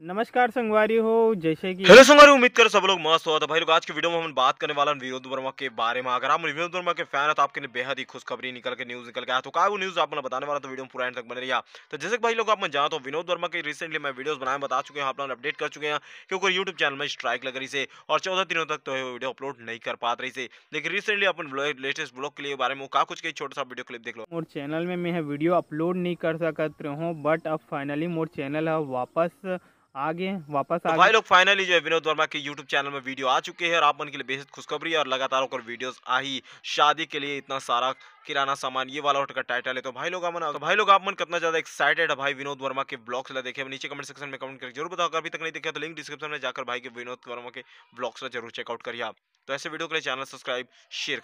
नमस्कार संगवारी हो जैसे कि हेलो संगवारी उम्मीद करो सब लोग मस्त हो तो भाई लोग आज के वीडियो में हम बात करने वाला विनोद वर्मा के बारे में अगर आप विनोद वर्मा के फैन है तो आपके लिए बेहद ही खुशखबरी निकल के न्यूज निकल के आया तो क्या वो न्यूज आपको बताने वाला तो वीडियो पूरा एंड तक बने रहा तो जैसे भाई लोग आप मैं जानता हूँ तो विनोद वर्मा के रिसेंटली मैं वीडियो बनाए बता चुके हैं आप लोग अपडेट कर चुके हैं क्योंकि यूट्यूब चैनल में स्ट्राइक लग रही से और चौदह दिनों तक तो वीडियो अपलोड नहीं कर पा रही से लेकिन रिसेंटली अपन लेटेस्ट ब्लॉग के लिए बारे में का कुछ कई छोटा सा वीडियो क्लिप देख लो मोर चैनल में मैं वीडियो अपलोड नहीं कर सकते हूँ बट अब फाइनली मोर चैनल है वापस आगे वापस तो भाई लोग फाइनली जो है विनोद वर्मा के यूट्यूब चैनल में वीडियो आ चुके हैं और आप उनके लिए बेहद खुशखबरी और लगातार होकर वीडियोस आ ही शादी के लिए इतना सारा किराना सामान ये वाला होटल का टाइटल है तो भाई लोग तो भाई लोग आप मन कितना ज्यादा एक्साइटेड है भाई विनोद वर्मा के ब्लॉग्स ला देखे नीचे कमेंट सेक्शन में कमेंट करके जरूर बताओ अभी तक नहीं देखा तो लिंक डिस्क्रिप्शन में जाकर भाई के विनोद वर्मा के ब्लॉग्स जरूर चेकआउट करिए आप तो ऐसे वीडियो के लिए चैनल सब्सक्राइब शेयर